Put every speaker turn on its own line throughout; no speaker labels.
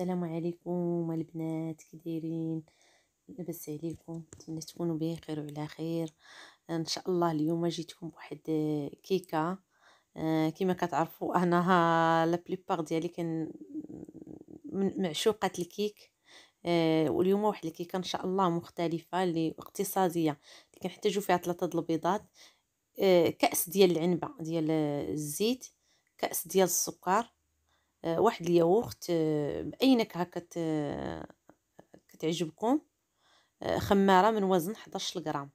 السلام عليكم البنات كي دايرين لاباس عليكم نتمنى تكونوا بخير وعلى خير ان شاء الله اليوم جيتكم بواحد كيكه آه كما كتعرفوا انا لا بليبار ديالي كان من معشوقه الكيك آه واليوم واحد الكيكه ان شاء الله مختلفه اللي اقتصاديه اللي كنحتاجوا فيها ثلاثه د البيضات آه كاس ديال العنبه ديال الزيت كاس ديال السكر آه، واحد الياغورت باي آه، نكهه كت كتعجبكم آه، خماره من وزن 11 غرام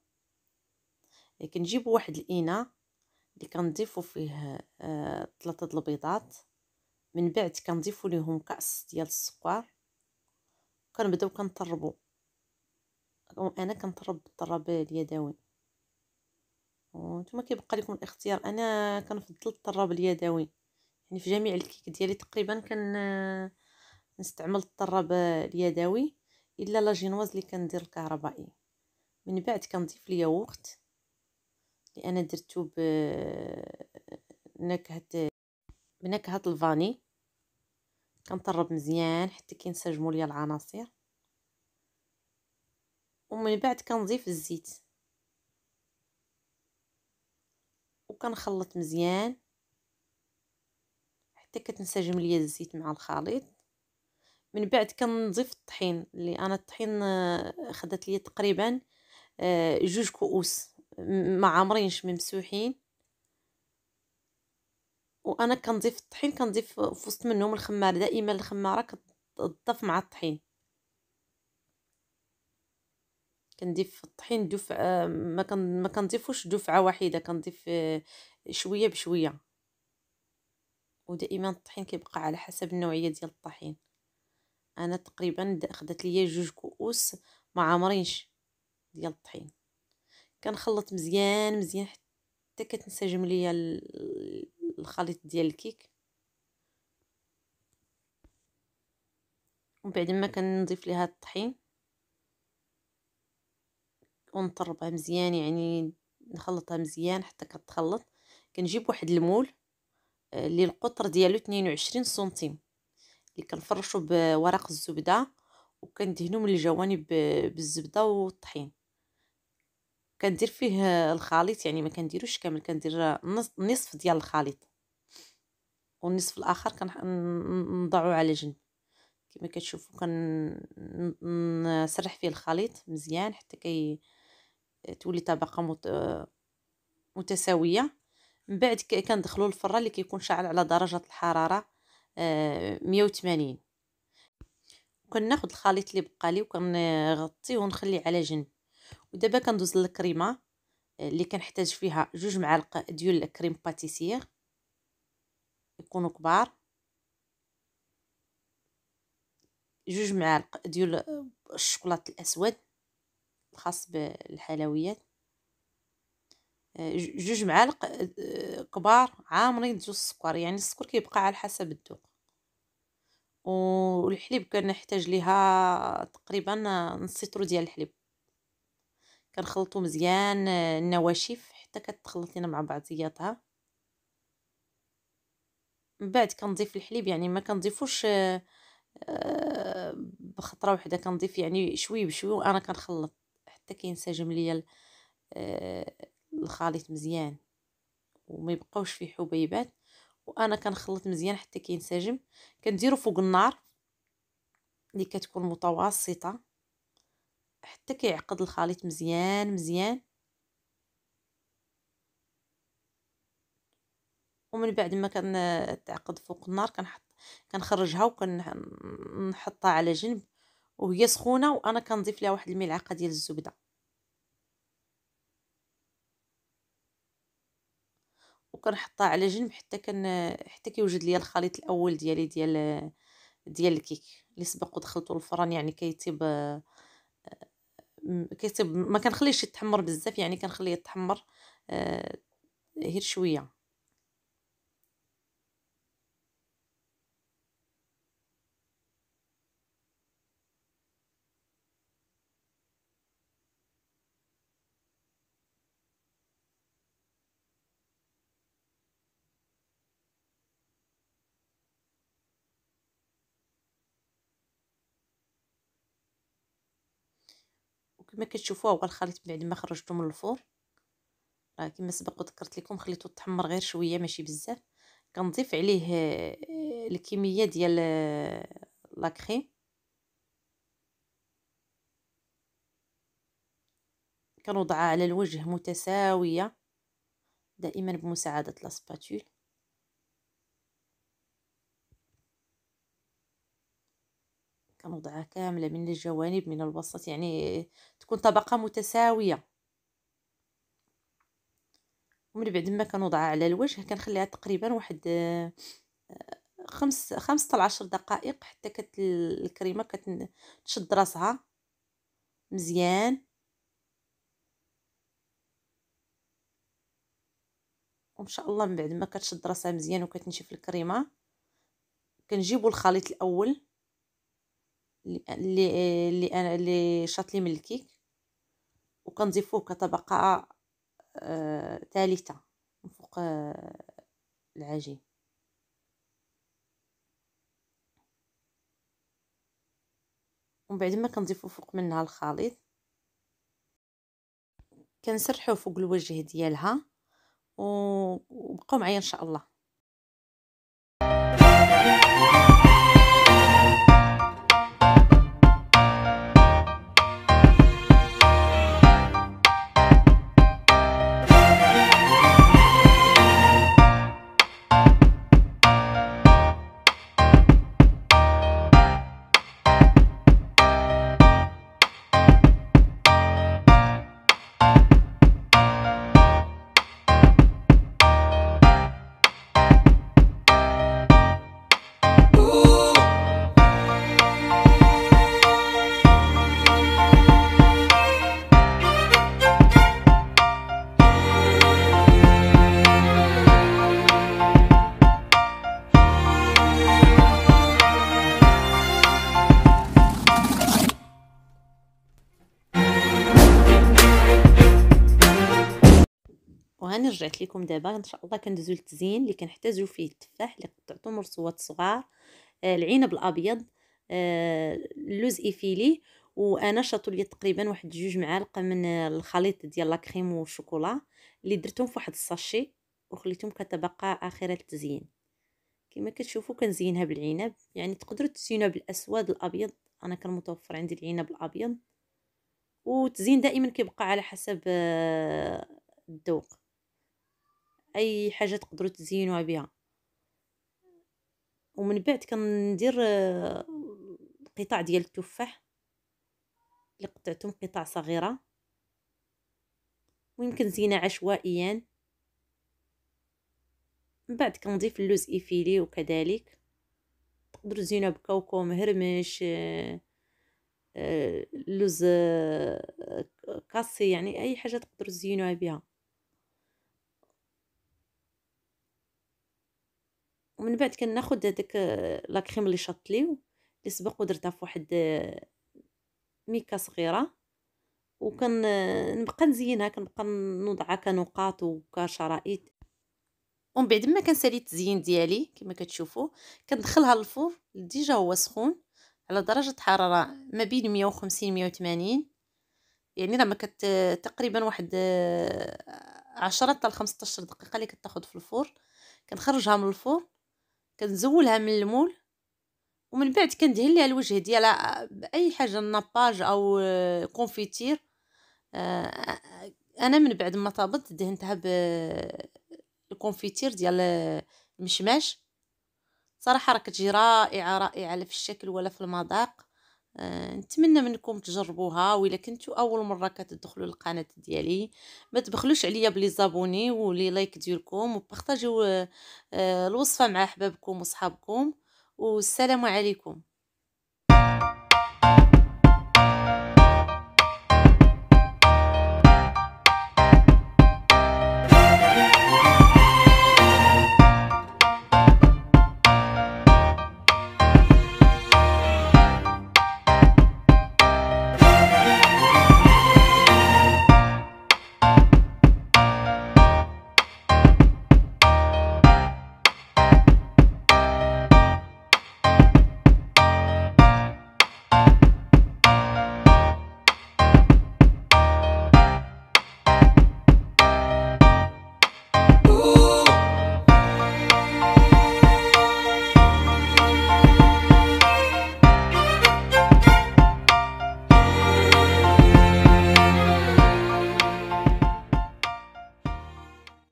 يعني كنجيبو واحد الاناء اللي كنضيفوا فيه ثلاثه البيضات من بعد كنضيفوا ليهم كاس ديال السكر كنبداو كنطربوا انا كنطرب بالطراب اليدوي وانتم كيبقى لكم الاختيار انا كنفضل الطراب اليدوي يعني في جميع الكيك ديالي تقريبا كن آه، نستعمل الطراب آه، اليدوي الا لا جينواز اللي كندير الكهربائي من بعد كنضيف الياغورت اللي انا درتو آه، نكهه بنكهه الفاني كنطرب مزيان حتى كينسجموا ليا العناصر ومن بعد كنضيف الزيت وكنخلط مزيان حتى كتنسجم ليا الزيت مع الخليط من بعد كنضيف الطحين اللي انا الطحين آه، خدات ليا تقريبا آه، جوج كؤوس ما عامرينش ممسوحين وانا كنضيف الطحين كنضيف في وسط منهم الخمار دائما الخماره كتضاف مع الطحين كنضيف الطحين دفعه آه، ما كنضيفوش دفعه واحده كنضيف شويه بشويه ودائما الطحين كيبقى على حسب النوعيه ديال الطحين انا تقريبا خدات ليا جوج كؤوس ما عامرينش ديال الطحين كنخلط مزيان مزيان حتى كتنسجم ليا الخليط ديال الكيك ومن بعد ما كنضيف ليها الطحين ونطربها مزيان يعني نخلطها مزيان حتى كتخلط كنجيب واحد المول اللي القطر ديالو 22 سنتيم اللي كنفرشو بورق الزبده وكندهنو من الجوانب بالزبده والطحين كندير فيه الخليط يعني ما كنديروش كامل كندير نصف ديال الخليط والنصف الاخر كنضعو على جنب كما كتشوفوا كنسرح فيه الخليط مزيان حتى كي تولي طبقه متساويه من بعد كندخلو للفران اللي كيكون شاعل على درجه الحراره آه 180 كناخذ الخليط اللي بقى لي وكنغطيه ونخليه على جنب ودابا كندوز للكريمه آه، اللي كنحتاج فيها جوج معالق ديال الكريم باتيسير يكونوا كبار جوج معالق ديال آه، الشوكولاط الاسود الخاص بالحلويات آه، جوج معالق آه، آه، كبار عامرين دجوج السكر يعني السكر كيبقى على حسب الذوق والحليب كنحتاج ليها تقريبا نص لتر ديال الحليب كنخلطو مزيان النواشف حتى كتخلط لينا مع بعضياتها من بعد كنضيف الحليب يعني ما كنضيفوش بخطره وحده كنضيف يعني شوي بشوي وانا كنخلط حتى كينسجم ليا الخليط مزيان وما يبقاوش فيه حبيبات وانا كنخلط مزيان حتى كينسجم كنديرو فوق النار اللي كتكون متوسطه حتى كيعقد الخليط مزيان مزيان ومن بعد ما كنتعقد فوق النار كنحط كنخرجها وكنحطها على جنب وهي سخونه وانا كنضيف لها واحد الملعقه ديال الزبده وكنحطها على جنب حتى كان حتى كيوجد ليا الخليط الاول ديالي ديال ديال الكيك اللي سبق ودخلته الفران يعني كيطيب كيطيب ما كنخليهش يتحمر بزاف يعني كنخليه يتحمر آه، غير شويه كما كتشوفوا هو الخليط بعد ما خرجته من الفرن راه كما سبق وذكرت لكم خليته تحمر غير شويه ماشي بزاف كنضيف عليه آه، الكميه ديال آه، لا كريم كنوضعها على الوجه متساويه دائما بمساعده لاسباتول كنوضعها كامله من الجوانب من الوسط يعني تكون طبقه متساويه ومن بعد ما كنوضعها على الوجه كنخليها تقريبا واحد آه، خمس خمسة عشر دقائق حتى كت الكريمه كتشد راسها مزيان وان شاء الله من بعد ما كتشد راسها مزيان وكتنشف الكريمه كنجيبو الخليط الاول اللي اللي انا اللي شاط لي من الكيك وكنضيفوه كطبقه ثالثه آه من فوق آه العجين ومن بعد ما كنضيفو فوق منها الخليط كنسرحو فوق الوجه ديالها وبقاو معايا ان شاء الله رجعت لكم دابا ان شاء الله كندوزو للتزيين اللي كنحتاجو فيه التفاح اللي قطعتو مرصوات صغار آه، العنب الابيض آه، اللوز ايفيلي وانا شاطو لي تقريبا واحد جوج معالق من الخليط ديال لا كريم والشوكولا اللي درتهم في واحد الساشي وخليتهم كتبقى اخره التزيين كما كتشوفوا كنزينها بالعنب يعني تقدروا تزينوها بالاسود الابيض انا كان متوفر عندي العنب الابيض وتزين دائما كيبقى على حسب آه، الذوق اي حاجه تقدروا تزينوها بها ومن بعد كندير آه، قطع ديال التفاح اللي قطعتهم قطع صغيره ويمكن زينه عشوائيا من بعد كنضيف اللوز ايفيلي وكذلك تقدروا تزينوها بكاوكو مهرمش اللوز آه، آه، كاسي يعني اي حاجه تقدروا تزينوها بها ومن بعد كناخد هذاك آه، لا كريم اللي شطت لي اللي سبق ودرتها في واحد آه، ميكا صغيره وكن آه، نبقى نزينها كنبقى نوضعها كنقاط وكشرائط ومن بعد ما كنسالي التزيين ديالي كما كتشوفوا كندخلها للفور ديجا هو سخون على درجه حراره ما بين 150 180 يعني راه ما كت تقريبا واحد 10 حتى 15 دقيقه اللي كتاخذ في الفور كنخرجها من الفور كنزولها من المول ومن بعد كندهن ليها الوجه ديالها باي حاجه ناباج او كونفيتير انا من بعد ما طابت دهنتها بالكونفيتير ديال المشماش صراحه راه كتجي رائعه رائعه لا في الشكل ولا في المذاق آه، نتمنى منكم تجربوها وإلا كنتو اول مره كتدخلوا للقناه ديالي ما تبخلوش عليا بلي زابوني ولي لايك ديالكم وبارطاجيو آه، الوصفه مع احبابكم وصحابكم والسلام عليكم